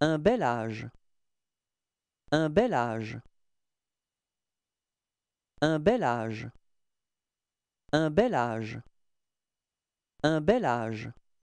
Un bel âge. Un bel âge. Un bel âge. Un bel âge. Un bel âge.